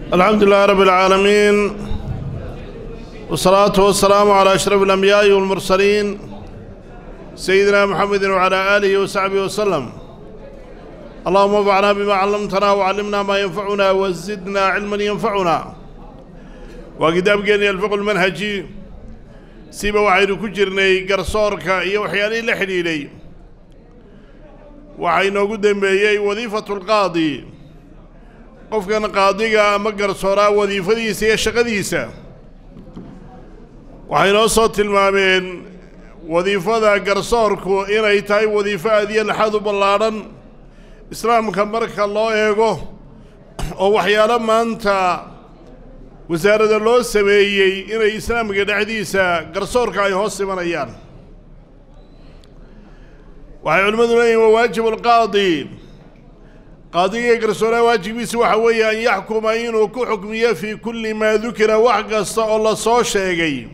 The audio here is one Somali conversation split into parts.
الحمد لله رب العالمين والصلاة والسلام على أشرف الأنبياء والمرسلين سيدنا محمد وعلى آله وصحبه وسلم اللهم وفعنا بما علمتنا وعلمنا ما ينفعنا وزدنا علما ينفعنا وكتاب جاني الفقه المنهجي سيب وعيد كجرني قرصورك يوحياني لحليلي وعين قدام بيي وظيفة القاضي qofkan qaadiga ama garsooraa wadiifadiisa iyo shaqadiisa waxay noo soo tilmaameen wadiifada garsoorku inay tahay wadiifo aad iyo u ballaadhan islaamka marka loo eego oo waxyaalo maanta wasaaradda loo sameeyey inay islaamka dhexdiisa garsoorka ay hoos simanayaan waxay culimmadu leeyihin waa waajib alqaadi qaadiga garsoorha waajibiisa waxa weeye an yaxkuma inuu ku xukmiyo fii kulli maa dukira wax kasta oo la soo sheegay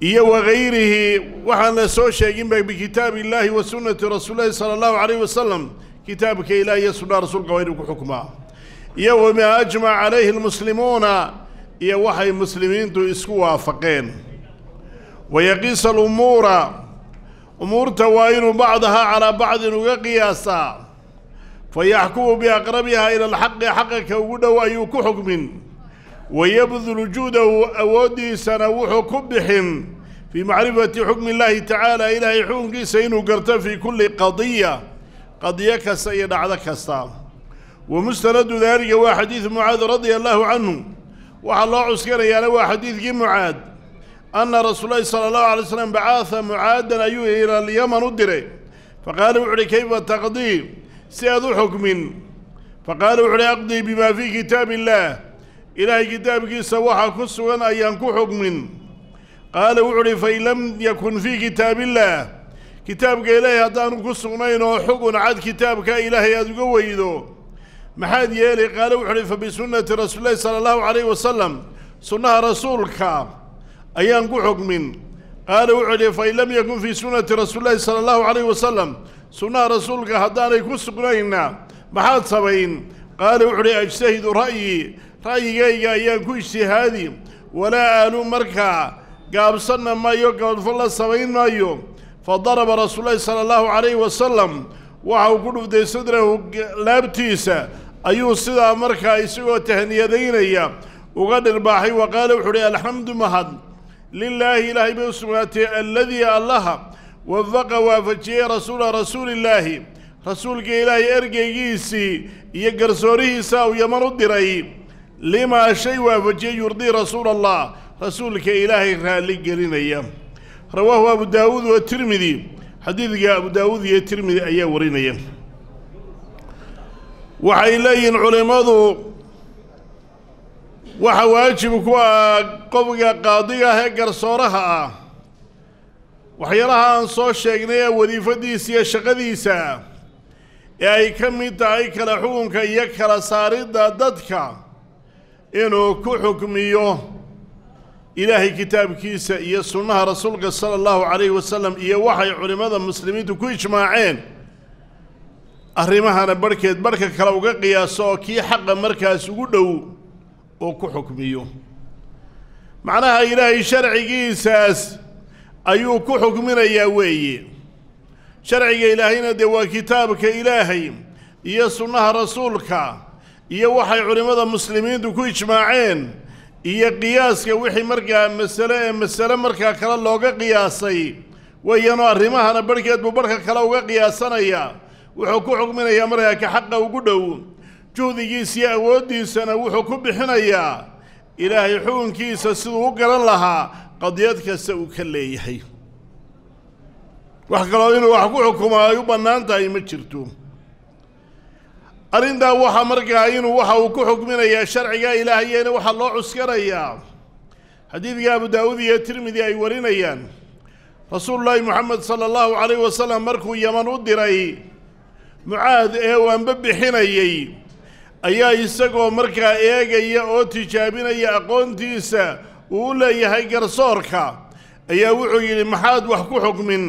iyo wagayrihi waxaan la soo sheeginba bikitaabi illaahi wa sunnati rasuul lahi sala allahu calayhi wasalam kitaabka ilaah iyo sunnaa rasuulka waa inuu ku xukmaa iyo wamaa ajmaca calayhi lmuslimuuna iyo waxay muslimiintu isku waafaqeen wayaqiisa alumuura umuurta waa inuu bacdahaa calaa bacdin uga qiyaasaa fayaxkumu biaqrabihaa ila alxaqi xaqanka ugu dhow ayuu ku xukmin wayabdulu juudahu awooddiisana wuxuu ku bixin fii macrifati xukmi illaahi tacaala ilaahay xukunkiisa inuu garto fii kulli qadiya qadiyo kasta iyo dhacdo kasta wa mustanadu daaliga waa xadiidu mucaad radia allahu canhu waxaa loo cuskanayaana waa xadiidkii mucaad anna rasuululahi sala allahu alay slam bacaada mucaadan ayuu ila alyaman u diray faqaala wuxu uhi kayfa taqdii si aad u xukmin faqaala wuxu uhi aqdii bimaa fii kitaabi illaah ilaahay kitaabkiisa waxaa ku sugan ayaan ku xukmin qaala wuxu uhi fain lam yakun fii kitaabiillaah kitaabka ilaahay haddaanu ku sugnayn oo xugun cad kitaabka ilaahay aada uga weydo maxaad yeelay qaale wuxu uhi fa bisunnati rasuulillahi sala allahu calayhi wasalam sunnaha rasuulka ayaan ku xukmin qaala wuxuu idhi fain lam yakun fii sunnati rasuulillahi sala allahu calayhi wasalam sunnaha rasuulka haddaanay ku sugnaynna maxaad samayn qaala wuxuuhi ajtahidu ra'yii ra'yigayga ayaan ku ijtihaadi walaa aanu markaa gaabsanna maayo gabadfo la samayn maayo fa daraba rasuululahi sala allahu calayhi wasalam waxauu ku dhufday sadrahu laabtiisa ayuu sidaa markaa isagoo tahniyadaynaya uga dhirbaaxay wa qaala wuxuuhi alxamdu mahad lilaahi ilaahay bay u sugnaatay alladii allaha wafaqa waafajiyey rasuula rasuulillaahi rasuulka ilaahay ergeygiisii iyo garsoorihiisa uu yaman u diray limaa shay waafajiyey yurdii rasuula allah rasuulka ilaahay raalli gelinaya rawaahu abu daawuud wa tirmidi xadiidka abu daawuud iyo tirmidi ayaa warinaya waxay leeyihiin culimmadu waxa waajib ku ah qofka qaadiga ah ee garsooraha ah waxyaalaha aan soo sheegnay ee wadiifadiisa iyo shaqadiisa ee ay ka mid tahay kala xukunka iyo kala saaridda dadka inuu ku xukmiyo ilaahay kitaabkiisa iyo sunnaha rasuulka sala allahu calayhi wasalam iyo waxay culimmada muslimiintu ku ijmaaceen arrimahana barhkeed barhka kale uga qiyaaso oo kii xaqa markaas ugu dhow oo ku xukmiyo macnaha ilaahay sharcigiisaas ayuu ku xukminayaa weeye sharciga ilaahayna dee waa kitaabka ilaahay iyo sunnaha rasuulka iyo waxay culimmada muslimiintu ku ijmaaceen iyo qiyaaska wixii markaa masale ee masale markaa kale looga qiyaasay weeyaanoo arrimahana barhkeed buu barhka kale uga qiyaasanayaa wuxuu ku xukminayaa markaa ka xaqa ugu dhow juhdigiisiyo awooddiisana wuxuu ku bixinayaa ilaahay xukunkiisa siduu u garan lahaa qadiyad kasta uu ka leeyahay wax kaloo inuu wax ku xukumo ay u bannaan tahay ma jirto arrintaa waxaa markaa inuu waxa uu ku xukminayaa sharciga ilaahayeena waxaa loo cuskanayaa xadiidka abu daawuud iyo tirmidi ay warinayaan rasuulullaahi moxamed sala allahu calayhi wasalam markuu yaman u diray mucaad ee uu anba bixinayey ayaa isagoo markaa eegaya oo tijaabinaya aqoontiisa uu u leeyahay garsoorka ayaa wuxuu yidhi maxaad wax ku xukmin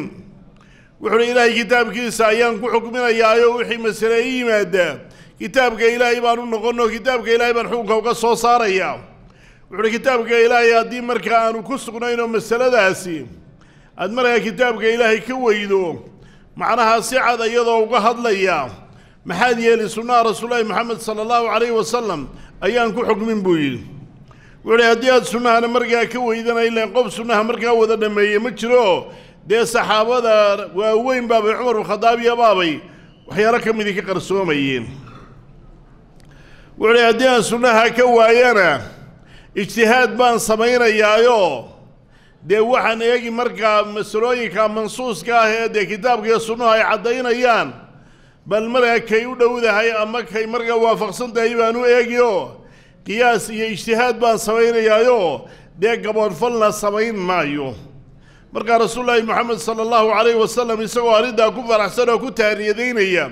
wuxuuhi ilaahay kitaabkiisa ayaan ku xukminayaayo wixii masale i yimaada kitaabka ilaahay baan u noqonno kitaabka ilaahay baan xukunka uga soo saarayaa wuxuuhi kitaabka ilaahay haddii markaa aanu ku sugnaynoo masaladaasi aad markaa kitaabka ilaahay ka weydo macnaha si cad iyadoo uga hadlaya maxaad yeeli sunnaha rasuul lahi moxamed sala allahu calayhi wasalam ayaan ku xukmin buu yidhi ولكن سنه مركه كويتنا الى ان قبس سنه مركه وذا مي مترو دي صحابه دار وين باب عمر وخطاب يا بابي وهي ركم ذيك قرسوميين ولكن سنه كوايانا اجتهاد بان صبينا يا يو دي وحن يجي مركه مسرويكا منصوص كاه دي كتاب يا سنه يا عدين ايان بل مركه يو دوده هي اما كي مركه وافق سنتي بانو يجيو qiyaas iyo ijtihaad baan samaynayaayoo dee gaboonfalna samayn maayo markaa rasuululaahi maxamed sala allahu calayhi wasalam isagoo arrintaa ku faraxsan oo ku taariyadaynaya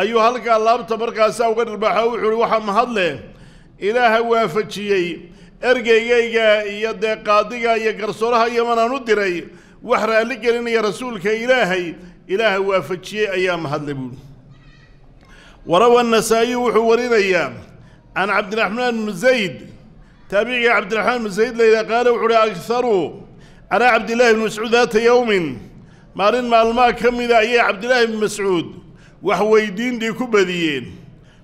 ayuu halkaa laabta markaasaa uga dharbaaxa wuxuu uhi waxaa mahadle ilaaha waafajiyey ergeygayga iyo dee qaadiga iyo garsooraha yamanaan u diray wax raalli gelinaya rasuulka ilaahay ilaaha waafajiyey ayaa mahadle buuhi warawa anasaa'iyu wuxuu warinayaa can cabdiraxmaan bnu zayd taabiciga cabdiraxmaan bnu zayd layidhaha qaale wuxu uhi agharu calaa cabdillaahi bni mascuud daata yowmin maalin maalmaha ka mida ayay cabdillaahi bni mascuud wax weydiindii ku badiyeen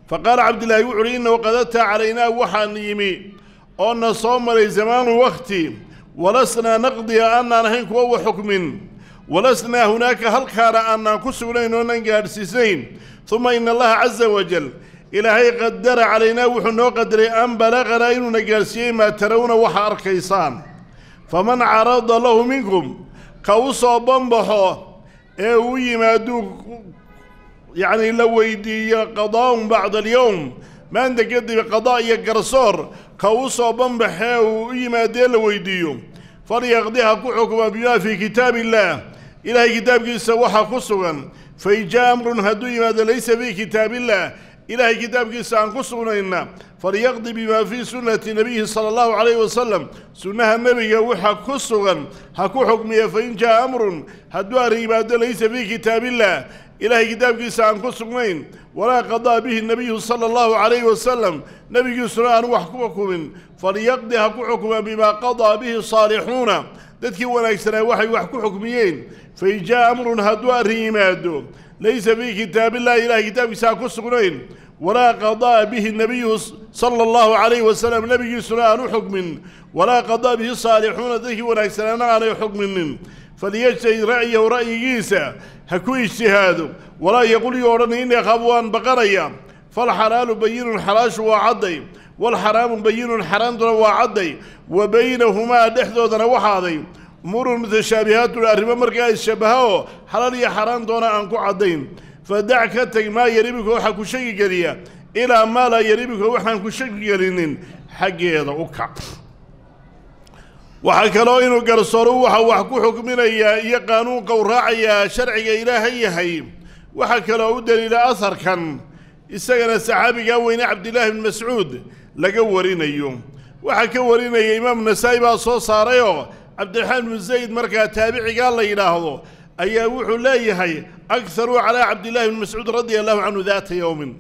fa qaala cabdillaahi wuxu uhi innahu qadata calaynaa waxaan yimi oona soo maray zamaanu wakhti walasnaa naqdiga aanaan ahayn kuwa wa xukmin walasnaa hunaaka halkaana aanaan ku sugnayn oonan gaadhsiisnayn uma ina allaha casa wajal ilaahay qadara calaynaa wuxuu noo qadaray an balaqanaa inuuna gaarsiiyey maa tarawna waxa arkaysaan faman carada lahu minkum ka u soo bambaxo ee uu yimaaduu yacnii la weydiiyo qadaa'un bacda alyowm maanta kadib qadaa' iyo garsoor ka u soo bambaxee uu u yimaadee la weydiiyo falyaqdiha ku xukuma bimaa fii kitaabi illaah ilaahay kitaabkiisa waxaa ku sugan faijaa amrun hadduu yimaado laysa fii kitaabi illaah ilaahay kitaabkiisa aan ku sugnaynaa falyaqdi bimaa fii sunnati nebiyihi sala allahu calayhi wasalam sunnaha nebiga waxa ku sugan ha ku xukmiya fain jaa amrun hadduu arrin yimaado laysa fii kitaabillah ilaahay kitaabkiisa aan ku sugnayn walaa qadaa bihi nebiyu sala allahu calayhi wasalam nebigiisuna aanu wax ku xukumin falyaqdi ha ku xukma bimaa qadaa bihi saalixuuna dadkii wanaagsanaa waxay wax ku xukmiyeen fain jaa amrun hadduu arrin yimaado laysa fii kitaab illahi ilahay kitaabkiisa aan ku sugnayn walaa qadaa bihi nebiyu sala allahu calayhi wasalam nebigiisuna aanu xukmin walaa qadaa bihi saalixuuna dadkii wanaagsanaana aanay xukminin falyajtahid ra'yahu ra'yigiisa ha ku ijtihaado walaa yaqul yuu odhanay inni akhaab waan baqanaya falxalaalu bayinun xalaashu waa cadday walxaraamu bayinun xaraamtuna waa cadday wa baynahumaa dhexdoodana waxaaday umurun mutashaabihaatun arrimo markaa isshabaha oo xalaal iyo xaaraan doona aan ku caddayn fadac ka teg maa yaribinka waxaa ku shagi geliya ilaa maa laa yaribinka waxaan ku shagi gelinin xaggeeda u kac waxaa kaloo inuu garsooru waxa wax ku xukminayaa iyo qaanuunka u raacayaa sharciga ilaaha yahay waxaa kaloo u deliila aharkan isagana saxaabigaa weyne cabdilaahi bni mascuud laga warinayo waxaa ka warinaya imaam nasaa'i baa soo saarayoo cabdiraxmaan binu zayd markaa taabicigaa la yidhaahdo ayaa wuxuu leeyahay akharu calaa cabdillahi bni mascuud radia allahu canhu daata yowmin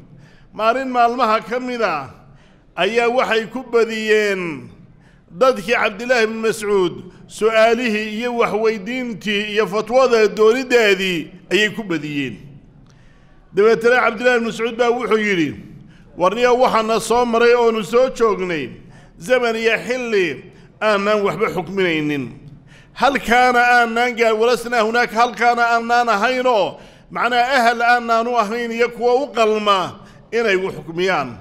maalin maalmaha ka mid a ah ayaa waxay ku badiyeen dadkii cabdillaahi bni mascuud su'aalihii iyo waxweydiintii iyo fatwada doonideedii ayay ku badiyeen dabeetana cabdillahi bni mascuud baa wuxuu yidhi warniyo waxaana soo maray oonu soo joognay zaman iyo xilli aanaan waxba xukminaynin halkaana aanaan gaar walasnaa halkaana aanaan ahaynoo macnaa ahal aanaan u ahayn iyo kuwa u qalma inay u xukmiyaan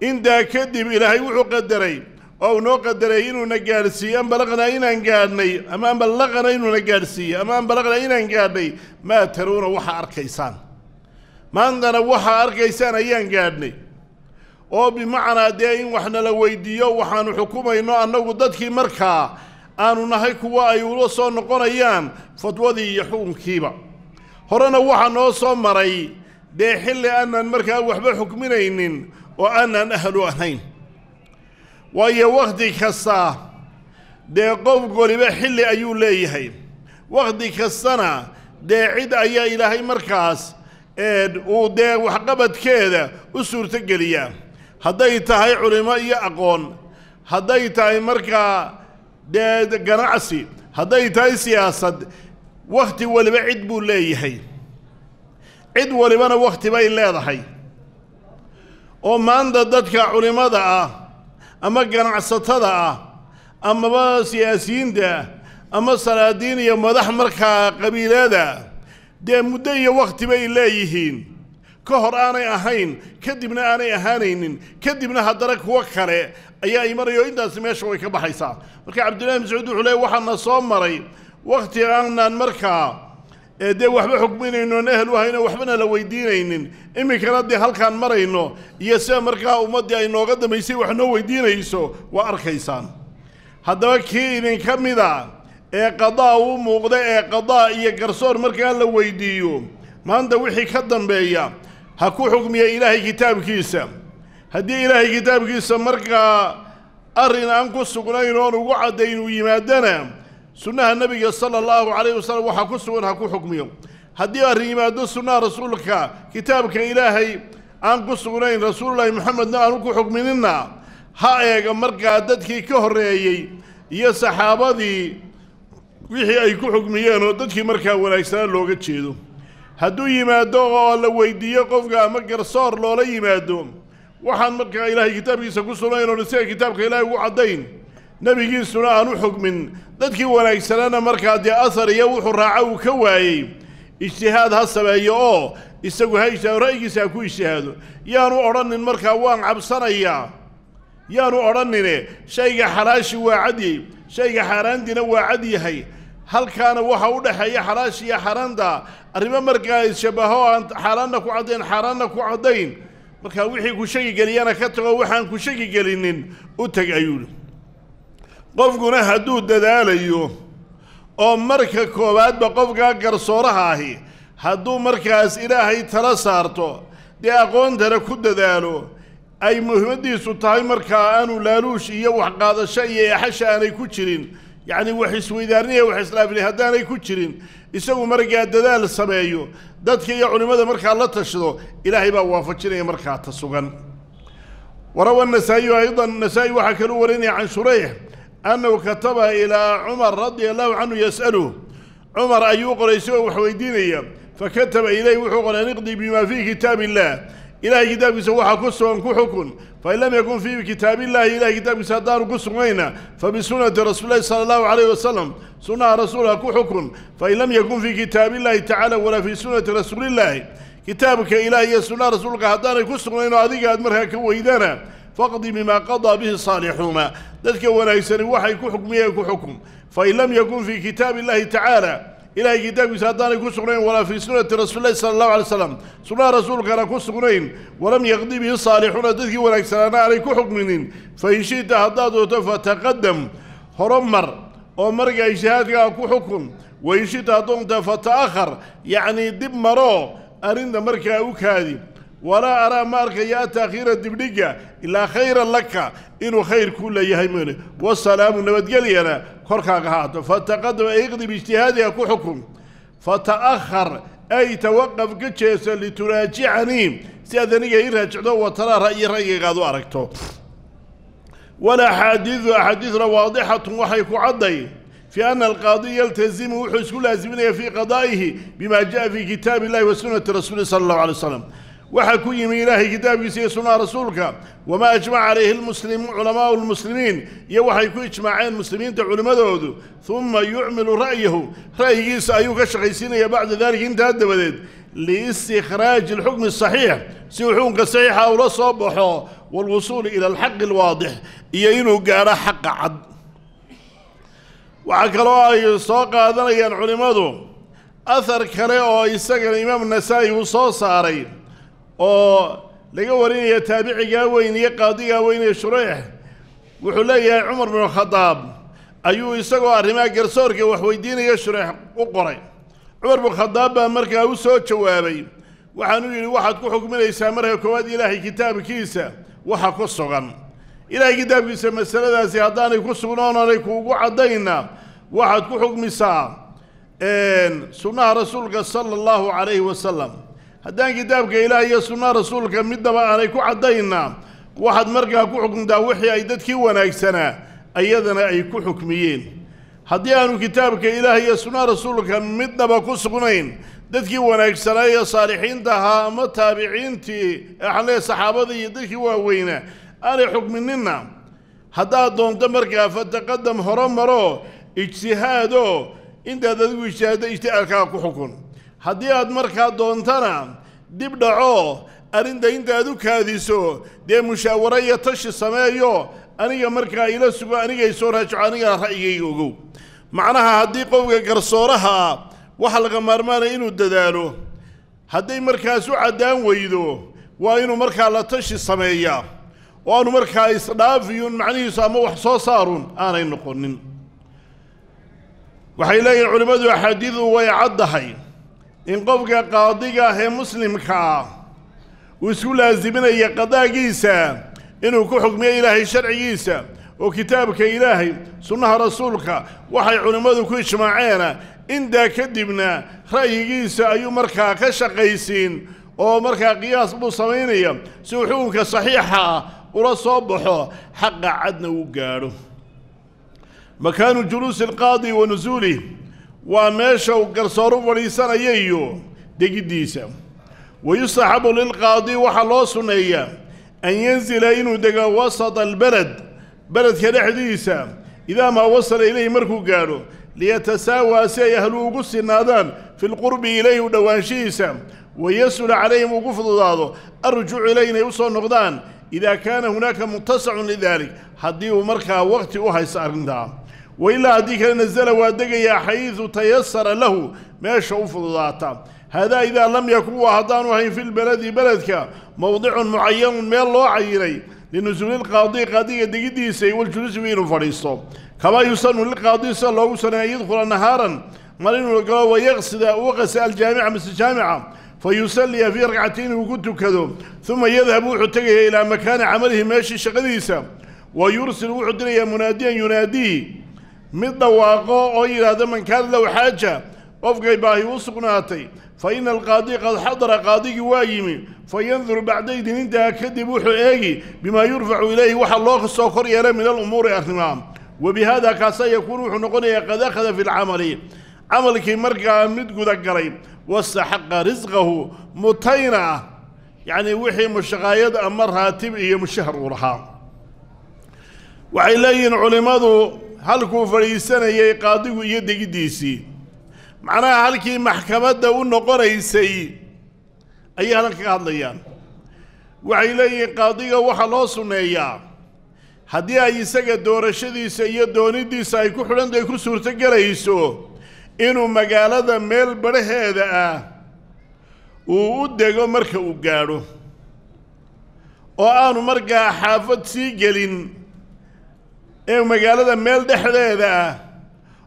intaa kadib ilaahay wuxuu qadaray oo unoo qadaray inuuna gaadhsiiye an balaqnaa inaan gaadhnay ama an ballaqana inuuna gaadhsiiye ama an inaan gaadhnay maa taruuna waxaa arkaysaan maantana waxaa arkaysaan ayaan gaadhnay oo bimacnaa dee in waxna la weydiiyo waxaanu xukumayno annagu dadkii markaa aanu nahay kuwa ay ula soo noqonayaan fatwadii iyo xukunkiiba horena waxaa noo soo maray dee xilli aanaan markaa waxba xukminaynin oo aanaan ahlu ahayn waayo wakhti kasta dee qof goliba xilli ayuu leeyahay wakhti kastana dee cid ayaa ilaahay markaas uu dee waxqabadkeeda u suurto geliyaa hadday tahay culimo iyo aqoon hadday tahay markaa dee ganacsi hadday tahay siyaasad wakhti waliba cid buu leeyahay cid walibana wakhti bay leedahay oo maanta dadka culimmada ah ama ganacsatada ah amaba siyaasiyiinta ah, ama salaadiin iyo madax markaa qabiilada dee muddo iyo wakhti bay leeyihiin ka hor aanay ahayn kadibna aanay ahaanaynin kadibna haddana kuwo kale ayaa imanaya oo intaasi meesha way ka baxaysaa marka cabdillahi mascuud wuxuu leey waxaa soo maray wakhti aanaan markaa dee waxba xukminaynoon ehel ehlu ahayno waxbana la weydiinaynin iminkana dee halkaan marayno iyo sida markaa ummaddii ay nooga dambaysay wax noo weydiinayso waa arkaysaan haddaba kii idinka mida ee qadaa uu muuqda ee qadaa iyo garsoor markaan la weydiiyo maanta wixii ka dambeeya ha ku xukmiya ilaahay kitaabkiisa haddii ilaahay kitaabkiisa markaa arrin aan ku sugnayn oon ugu caddayn uu yimaadana sunnaha nebiga sala allahu calayhi wasalam waxaa ku sugan ha ku xukmiyo haddii arrin yimaado sunnaha rasuulka kitaabka ilaahay aan ku sugnayn rasuululaahi moxamedna aanu ku xukmininna ha eega markaa dadkii ka horreeyey iyo saxaabadii wixii ay ku xukmiyeen oo dadkii markaa wanaagsanaa looga jeedo hadduu yimaado oo la weydiiyo qofka ama garsoor loola yimaado waxaan markaa ilaahay kitaabkiisa ku sugnayn oona sida kitaabka ilaahay ugu caddayn nebigiisuna aan u xugmin dadkii wanaagsanana markaa dee asar iyo wuxuu raaca uu ka waayey ijtihaad ha sameeyo oo isagu ha ijtihaado ra'yigiisa ha ku ijtihaado yaanu odhanin markaa waan cabsanayaa yaanu odhanine shayga xalaashi waa cad yahy shayga xaaraantiina waa cad yahay halkaana waxa u dhexeeya xalaashiiyo xaaraanta arrimo markaa ay shabaho aan xaaraanna ku caddayn xaaraanna ku caddayn markaa wixii ku shagi geliyana ka tago waxaan ku shagi gelinin u tag ayuuhi qofkuna hadduu dadaalayo oo marka koowaadba qofkaa garsooraha ahi hadduu markaas ilaahay tala saarto dee aqoontana ku dadaalo ay muhimadiisu tahay markaa aanu laaluush iyo waxqaadasho iyo exasha aanay ku jirin yacni wax isweydaarniya wax islaafli haddaanay ku jirin isagu markaa dadaal sameeyo dadka iyo culimmada markaa la tashado ilaahay baa waafajinaya markaa ta sugan warawa nasaa'iyu aydan nasaa-i waxaa kaluu warinaya can shurayx annahu kataba ilaa cumar radia allahu canhu yas'aluh cumar ayuu qoray isagoo wax weydiinaya fakataba ilayh wuxuu qoray an iqdi fii kitaabi illaah ilahay kitaabkiisa waxaa ku sugan ku xukun fain lam yakun fii kitaabillahi ilahay kitaabkiisa haddaanu ku sugnayna fabisunnati rasuulillahi sala allahu calayh wasalam sunnaha rasuulka ku xukun fain lam yakun fii kitaabillahi tacala walaa fii sunnati rasuulillaahi kitaabka ilaah iyo sunnaha rasuulka haddaanay ku sugnaynoo adiga aad markaa ka weydana faqdi bimaa qadaa bihi saalixuuna dadka wanaagsani waxay ku xukmiyeen ku xukum fain lam yakun fii kitaabi illahi tacaala ilahay kitaabkiisa haddaanay ku sugnayn walaa fii sunnati rasuulillahi sala allahu alay slam sunnaha rasuulkana ku sugnayn walam yaqdi bihi saalixuuna dadkii wanaagsanaana aanay ku xukminin fa inshita haddaad dooto fataqadam horumar oo markaa ijtihaadkaa ku xukun wa inshita haddoonta fata'ahar yacnii dib maroo arrinta markaa u kaadi walaa araa ma arkaya atakhiira dibdhiga ilaa khayra laka inuu khayr kuu leeyahay moone wasalaamu nabadgelyana korkaaga haato fataqadama iqdi biijtihaadiha ku xukum fata'ahar ay tawaqaf ka jeesa lituraajicanii si aad aniga ii raajicdo watanaa ra'yi ra'yigaaad u aragto walaxaadiidu axaadiiduna waadixatun waxay ku cadday fi ana alqaadi yaltasimu wuxuu isku laasiminaya fii qadaa'ihi bima ja'a fii kitaabi illahi wa sunati rasuuli sala allahu alay w slam waxaa ku yimi ilaahay kitaabkiisa iyo sunnaha rasuulka wamaa ajmaca calayhi almuslim culamaa'u almuslimiin iyo waxay ku ijmaaceen muslimiinta culimmadoodu humma yucmilu ra'yahu ra'yigiisa ayuu ka shaqaysiinayaa bacda daalika intaa dabadeed liistikhraaji alxukmi asaxiix si xukunka saxiixa ula soo baxo waalwusuuli ila alxaqi alwaadix iyo inuu gaadho xaqa cad waxaa kaloo ay soo qaadanayaan culimmadu ahar kale oo isagana imaam nasaa'i uu soo saaray oo laga warinaya taabicigaa weyn iyo qaadigaa weyn ee shureyx wuxuu leeyahay cumar binu khadaab ayuu isagoo arrimaha garsoorka waxweydiinaya shureex u qoray cumar binu khadaab baa markaa u soo jawaabay waxaanu yidhi waxaad ku xukminaysaa marka koowaad ilaahay kitaabkiisa waxa ku sugan ilaahay kitaabkiisa masaladaasi haddaanay ku sugnoonanay kuugu caddaynna waxaad ku xukmisaa sunnaha rasuulka sala allahu calayhi wasalam haddaan kitaabka ilaah iyo sunna rasuulka midnaba aanay ku caddaynna waxaad markaa ku xukuntaa wixii ay dadkii wanaagsanaa iyadana ay ku xukmiyeen haddii aanu kitaabka ilaah iyo sunna rasuulka midnaba ku sugnayn dadkii wanaagsanaa ee saalixiinta ahaa ama taabiciintii axlee saxaabadii iyo dadkii waaweyna aanay xukmininna haddaad doonto markaa fataqadam horo maro ijtihaadoo intaad adigu ijtihaadda ijtihaadkaa ku xukun haddii aad markaa doontana dib dhaco arrinta aad u kaadiso dee mushaawaro iyo tashi sameeyo aniga markaa ila sugo anigay soo raajo anigaa ra'yigayga ogow macnaha haddii qofka garsooraha waxaa laga maarmaanaya inuu dadaalo hadday markaas u caddaan weydo waa inuu markaa la tashi sameeyaa oo aanu markaa isdhaafiyun macnihiisu ama wax soo saarun aanay noqonin waxay leeyihin culimmadu axaadiidu way caddahay in qofka qaadiga ah ee muslimka ah, uu isku laasiminaya qadaagiisa inuu ku xukmiyo ilaahay sharcigiisa oo kitaabka ilaahay sunnaha rasuulka waxay culimmadu ku ijmaaceena intaa kadibna ra'yigiisa ayuu markaa ka shaqaysiin oo markaa qiyaas buu samaynaya si uu xukunka saxiixa ah ula soo baxo xaqa cadna uu gaadho makaanu juluusi alqaadi wa nusuulih waa meesha uu garsooru u fadhiisanaya iyo degiddiisa wayustaxabu lilqaadi waxaa loo sunneeyaa an yanzila inuu dego wasata albalad beledka dhexdiisa idaa maa wasala ilayhi markuu gaadho liyatasaawaa si ay ahluu ugu sinaadaan fi lqurbi ilayhi u dhowaanshihiisa wayasula calayhim ugu fududaado arrujuucu ilayh inay u soo noqdaan idaa kaana hunaaka mutasacun lidalik haddii uu markaa waqhti u haysto arrintaa wailaa haddii kale nasala waa degayaa xayu tayasara lahu meesha u fududaata hadaa idaa lam yakun waa haddaanu hayn fi lbeledi beledka mowdicun mucayanun meel loo cayiray linusuulilqaadi qaadiga degiddiisay waljuluusibi inuu fadhiisto kamaa yusanu lilqaadi sida loogu saneeya an yadkhula nahaaran mal inuu galo wayaqsida uu qasa aljaamica masjaamica fayusalliya fii ragcatayn uu ku tukado uma yadhabu wuxuu tegaya ilaa makaani camalihi meeshii shaqadiisa wa yursil wuxuu dirayaa munaadiyan yunaadihi mid dhawaaqo oo yidhaahda man kaana lahu xaaja qofkay baahi u sugnaatay fa ina alqaadi qad xadara qaadigii waa yimi fa yandur bacda idin intaa kadib wuxuu eegi bimaa yurfacu ilayhi waxa loo soo kor yeelay min alumuuri arrimaa wabihaada kaasa yakuunu wuxuu noqonayaa qad akhada fi lcamali camalkii markaa mid gudagalay wasaxaqa risqahu mutayna ah yacnii wixii mushaqaayad ama raatib iyo mushahar uu lahaa waxay leeyihiin culimmadu halkuu fadhiisanayay qaadigu iyo degiddiisii macnaha halkii maxkamadda u noqonaysay ayay halka ka hadlayaan waxay leeyihiin qaadiga waxaa loo sunneeyaa haddii ay isaga doorashadiisa iyo doonidiisa ay ku xidhanta ay ku suurtogelayso inuu magaalada meel badhaheeda ah uu u dego marka uu gaadho oo aanu markaa xaafad sii gelin ee magaalada meel dhexdeeda ah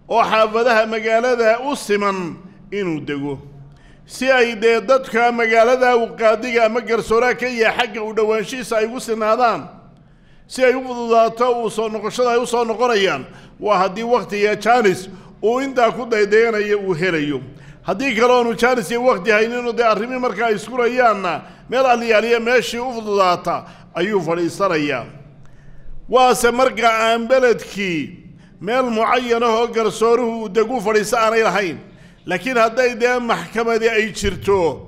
oo xaafadaha magaalada u siman inuu dego si ay dee dadka magaalada uqaadiga ama garsooraha kenya xagga u dhowaanshiisa ay ugu sinaadaan si ay u fududaato uu soo noqoshada ay u soo noqonayaan waa haddii wakhtiga jaanis uu intaa ku daydayanayo uu helayo haddii kaleoonu oonu jaanis iyo wakhti haynino dee arrimi markaa ay iskurayaanna meel aliyaaliya meeshii u fududaata ayuu fadhiisanayaa waase marka aan beledkii meel mucayanah oo garsooruhu uu degu fadhiiso aanay lahayn laakiin hadday dee maxkamadii ay jirto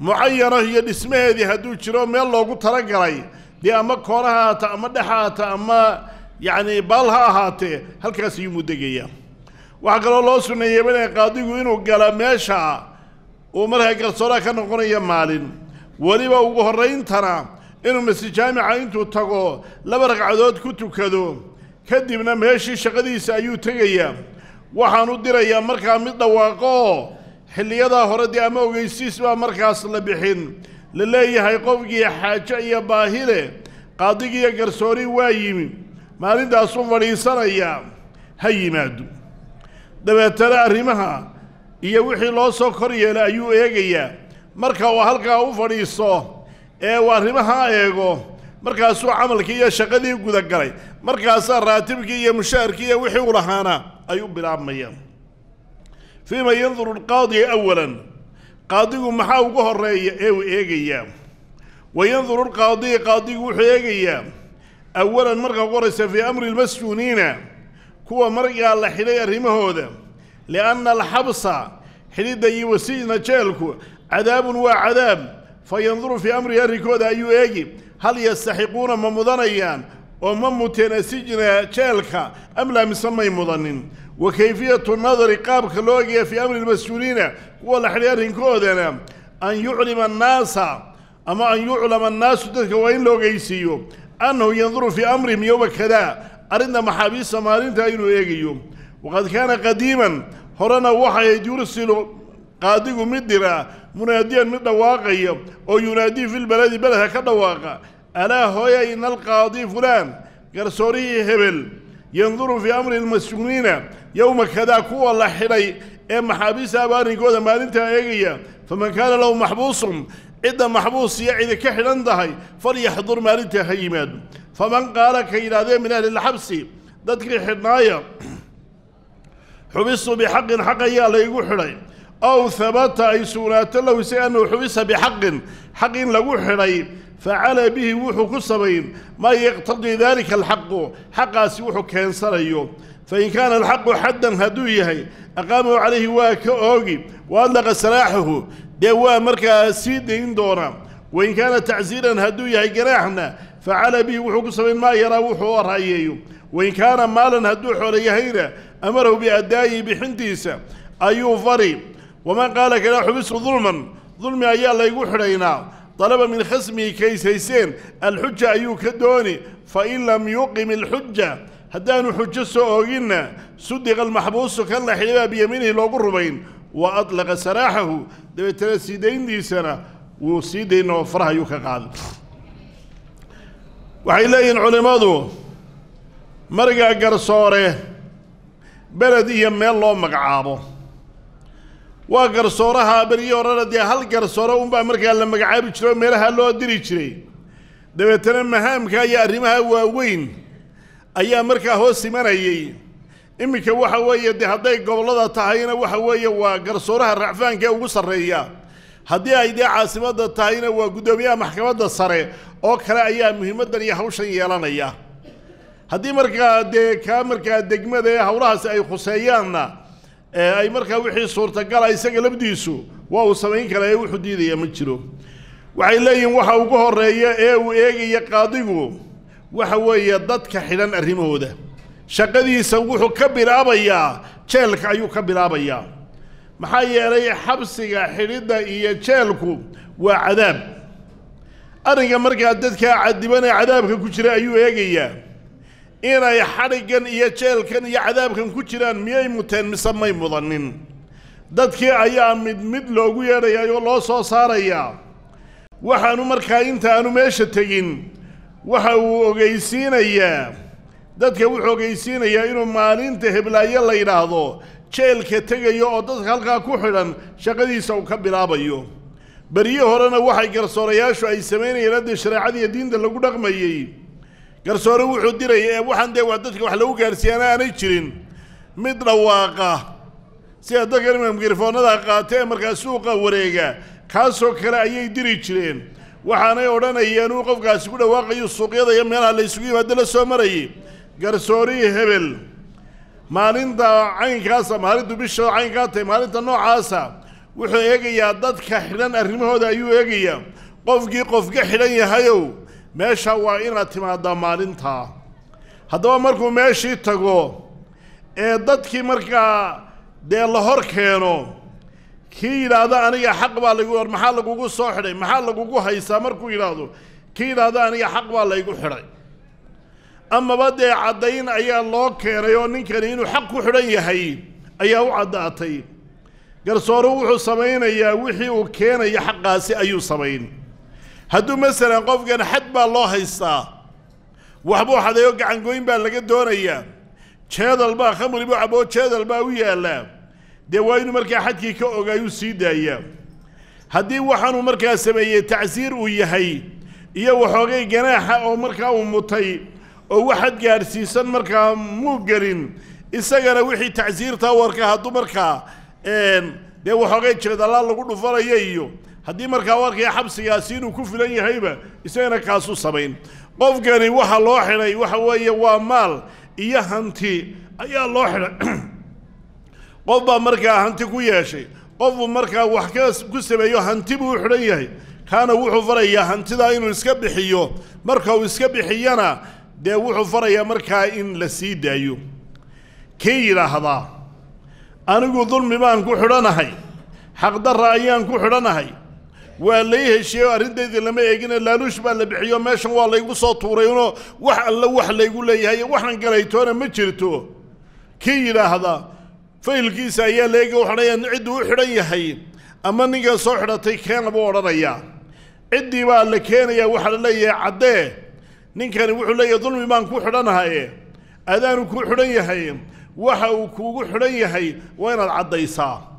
mucayanah iyo dhismaheedii hadduu jiro meel loogu talagalay dee ama koona ha ahaata ama dhex ha ama yacni baal ha ahaatee halkaas ayuumuu degayaa waxaa kaloo loo sunneeyeybane qaadigu inuu gala meesha uu markaa garsooraha ka noqonaya maalin weliba ugu horrayntana inuu masjid jaamica intuu tago laba ragcadood ku tukado kadibna meeshii shaqadiisa ayuu tegayaa waxaan u dirayaa markaa mid dhawaaqoo xilliyadaa hore dee ama ogeysiis baa markaas la bixin la leeyahay qofkii xaajo iyo baahile leh qaadigiiyo garsoori waa yimi maalintaasu fadhiisanayaa ha yimaado dabeetana arrimaha iyo wixii loo soo kor yeelay ayuu eegayaa marka uu halkaa u fadhiiso ee uu arrimaha eego markaasuu camalkii iyo shaqadii gudagalay markaasaa raatibkii iyo mushaharkii iyo wixii u lahaana ay u bilaabmayaan fiima yanduru alqaadi awalan qaadigu maxaa ugu horeeya ee uu eegayaa wa yanduru alqaadii qaadigu wuxuu eegayaa awalan marka ugu horraysa fii amri almasjuuniina kuwa margaa la xidhay arrimahooda lianna alxabsa xidhidda iyo wasiidna jeelku cadaabun waa cadaab fayanduru fii amrihi arrinkooda ayuu eegi hal yastaxiquuna ma mudanayaan oo ma muteena sijna jeelka am laa mise may mudanin wa kayfiyatu nadari qaabka loo eegaya fii amri lmas-uuliina kuwa la xidhay arrinkoodana an yuclima annaasa ama an yuclama annaasu dadka waa in la ogeysiiyo annahu yanduru fii amrihim yowma kadaa arrinta maxaabiista maalintaa inuu eegayo waqad kaana qadiiman horena waxay yursilu qaadigu mid dira munaadiyan mid dhawaaqaya oo yunaadii fi filbaladi beledka ka dhawaaqa alaa hooya ina alqaadi fulaan garsoorihii hebel yanduru fii amri lmasjuuniina yowma kadaa kuwa la xidhay ee maxaabiista abaarinkooda maalintaa eegaya faman kaana lahu maxbuusun cidda maxbuus iyo cidi ka xidhan tahay falyaxdur maalintaa ha yimaado faman qaala ka yidhaahdee min ahli lxabsi dadkii xidhnaaya xubistu bixaqin xaq ayaa laygu xidhay aw habata ay sugnaato low isaga annahu xubisa bixaqin xaq in lagu xidhay facala bihi wuxuu ku samayn maa yaqtadii daalika alxaqu xaqaasi wuxuu keensanayo fain kaana alxaqu xaddan hadduu yahay aqaamahu calayhi waa ka oogi wa adlaqa salaaxahu dee waa markaa sii dayn doona wain kaana tacsiiran hadduu yahay ganaaxna facala bihi wuxuu ku samayn maa yaraa wuxuu u wain kaana maalan hadduu xoolo yahayna amarahu biaddaa'ihi bixintiisa ayuu fari waman qaala kanaa xubistu dulman dulmi ayaa laygu xidhaynaa dalaba min khasmihi kaysayseen alxuja ayuu ka dooni fa in lam yuqim alxuja haddaanu xujo soo ooginna sudiqa almaxbuusu kan la xidhibaa biyamiinihi loogu rumayn wa adlaqa saraaxahu dabeetana siidayntiisana wuu sii daynoo faraha ayuu ka qaaday waxay leeyihiin culimmadu marigaa garsoore beled iyo meel loo magacaabo waa garsooraha beryi horena dee hal garsooro unbaa markaa la magacaabi jiro meelaha loo diri jiray dabeetana mahaamka iyo arrimaha waaweyn ayaa markaa hoos imanayay iminka waxa weeye dee hadday gobollada tahayna waxa weeye waa garsooraha racfaanka ee ugu sarreeya haddii ay dee caasimadda tahayna waa guddoomiyaha maxkamadda sare oo kale ayaa muhiimaddan iyo hawshan yeelanaya haddii markaa dee kaa markaa degmada ee howlahaasi ay khuseeyaanna ee ay markaa wixii suurtagala ah isaga labdiisu waa uu samayn kara ee wuxuu diidayaa ma jiro waxay leeyihiin waxa ugu horeeya ee uu eegaya qaadigu waxa weeye dadka xidhan arrimahooda shaqadiisa wuxuu ka bilaabayaa jeelka ayuu ka bilaabayaa maxaa yeelay xabsiga xidhidda iyo jeelku waa cadaab arringa markaa dadkaa cadibanee cadaabka ku jira ayuu eegayaa inay xadhigan iyo jeelkan iyo cadaabkan ku jiraan miyay muteen mise may mudanin dadkii ayaa mid mid loogu yeedhayaa oo loo soo saarayaa waxaanu markaa intaanu meesha tegin waxa uu ogeysiinayaa dadka wuxuu ogeysiinayaa inuu maalinta heblaayo la yidhaahdo jeelka tegayo oo dadka halkaa ku xidhan shaqadiisa uu ka bilaabayo beryo horena waxay garsoorayaashu ay samaynayeen haddii shareecadiiyo diinta lagu dhaqmayey garsoore wuxuu diraya ee waxaan dee waa dadka wax lagu gaarsiiyaana aanay jirin mid dhawaaqa sida dadka nimanka mikrofoonada qaata ee markaas suuqa wareega kaasoo kale ayay diri jireen waxaanay odhanayeen uu qofkaasi ku dhawaaqayo suuqyada iyo meelaha laysugu yimaado la soo marayay garsoorihii hebel maalinta caynkaasa maalintu bisha caynkaa tahay maalinta noocaasa wuxuu eegayaa dadka xidhan arrimahooda ayuu eegayaa qofkii qof ka xidhan yahayow meesha waa inaad timaadaa maalintaa haddaba markuu meeshii tago ee dadkii markaa dee la hor keeno kii yidhaahda aniga xaq baa laygu maxaa lagugu soo xidhay maxaa lagugu haysaa markuu yidhaahdo kii yidhaahda aniga xaq baa laygu xidhay amaba dee caddayn ayaa loo keenay oo ninkani inuu xaq ku xidhan yahay ayaa u caddaatay garsooru wuxuu samaynayaa wixii uu keenaya xaqaasi ayuu samayn hadduu masalan qofkan xad baa loo haystaa waxbuu xadayo gacangoyn baa laga doonayaa jeedal baa khamri buu caboo jeedal baa u yaallaa dee waa inuu markaa xadkii ka ogaayuu sii daayaa haddii waxaanuu markaa sameeyey tacsiir uu yahay iyo waxoogay ganaaxa oo markaa uu mutay oo waxad gaadhsiisan markaa muu gelin isagana wixii tacsiirtaa warka hadduu markaa dee waxoogay jeedallaa lagu dhufanayo iyo haddii markaa warkii xabsigaasi inuu ku filan yahayba isagana kaasuu samayn qofkani waxa loo xidhay waxa weeye waa maal iyo hanti ayaa loo xidhay qof baa markaa hanti ku yeeshay qofu markaa wax ka ku sameeyo hanti buu xidhan yahay kaana wuxuu farayaa hantidaa inuu iska bixiyo marka uu iska bixiyana dee wuxuu farayaa markaa in la sii daayo kii yidhaahdaa anigu dulmi baan ku xidhanahay xaqdarra ayaan ku xidhanahay waa lay heshiiyo arrinteydii lama eegine laaluush baa la bixiyo meeshan waa laygu soo tuurayno wax alla wax laygu leeyahay waxaan galaytoona ma jirto kii yidhaahda faylkiisa ayaa la eegi cidduu u xidhan yahay ama ninkan soo xidhatay keena buu odhanayaa ciddii baa la keenayaa waxaa la leeyahay caddee ninkani wuxuu leeyahay dulmi baan ku xidhanahaye adaanu kuu xidhan yahay waxa uu kuugu xidhan yahay waa inaad caddaysaa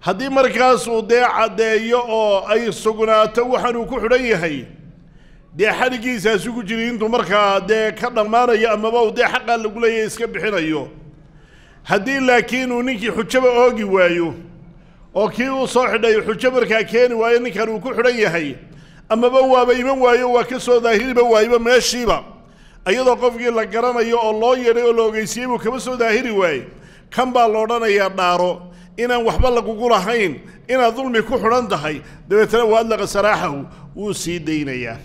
haddii markaasuu dee caddeeyo oo ay sugnaato waxaanuu ku xidhan yahay dee xadhiggiisaasi ku jiri intuu markaa dee ka dhammaanayo amaba uu dee xaqaa lagu leeyahy iska bixinayo haddii laakiin uu ninkii xujaba oogi waayo oo kii uu soo xidhay xujo markaa keeni waayo ninkan uu ku xidhan yahay amaba waaba iman waayo waa ka soo daahiriba waayba meeshiiba iyadoo qofkii la garanayo oo loo yeedhay oo la ogeysiyey buu kama soo daahiri waaye kan baa la odhanayaa dhaaro inaan waxba lagugu lahayn inaad dulmi ku xidhan tahay dabeetana wa adlaqa saraaxahu wuu sii daynayaa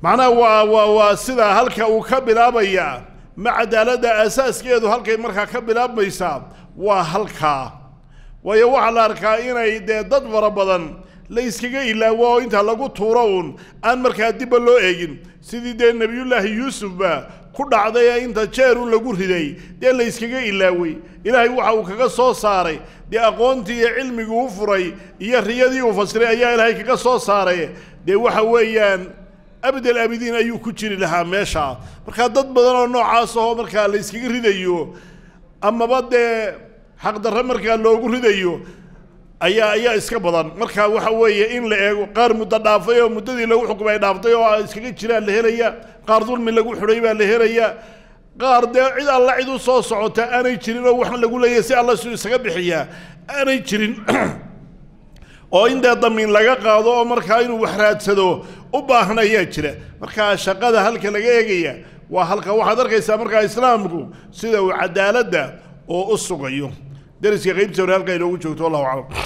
macnaha waa waa waa sidaa halka uu ka bilaabayaa ma cadaaladda aasaaskeedu halkay markaa ka bilaabmaysaa waa halkaa waayo waxaa la arkaa inay dee dad fara badan la yskaga ilaawo oo intaa lagu tuuro uun aan markaa dibba loo eegin sidii dee nebiyullaahi yuusufba ku dhacdayee inta jeerun lagu riday dee layskaga ilaaway ilaahay waxa uu kaga soo saaray dee aqoontii iyo cilmigu u furay iyo riyadii uu fasiray ayaa ilaahay kaga soo saaray dee waxa weeyaan abdal abidiin ayuu ku jiri lahaa meeshaa markaa dad badan oo noocaas ahoo markaa layskaga ridayo amaba dee xaqdarre markaa loogu ridayo ayaa ayaa iska badan marka waxa weeye in la eego qaar muddo dhaafay oo muddadii lagu xukumay dhaaftay oo iskaga jiraan la helaya qaar dulmi lagu xidhay baa la helaya qaar dee cid alla cid u soo socota aanay jirin oo waxna lagu leeyahay si alla siduu isaga bixiyaa aanay jirin oo in damiin laga qaado oo markaa inuu wax raadsado u baahan ayaa jira markaa shaqada halka laga eegaya waa halka waxaad arkaysaa markaa islaamku sida uu cadaaladda oo u sugayo deriska qaybta hore halkaa inoogu joogto wallahu aclam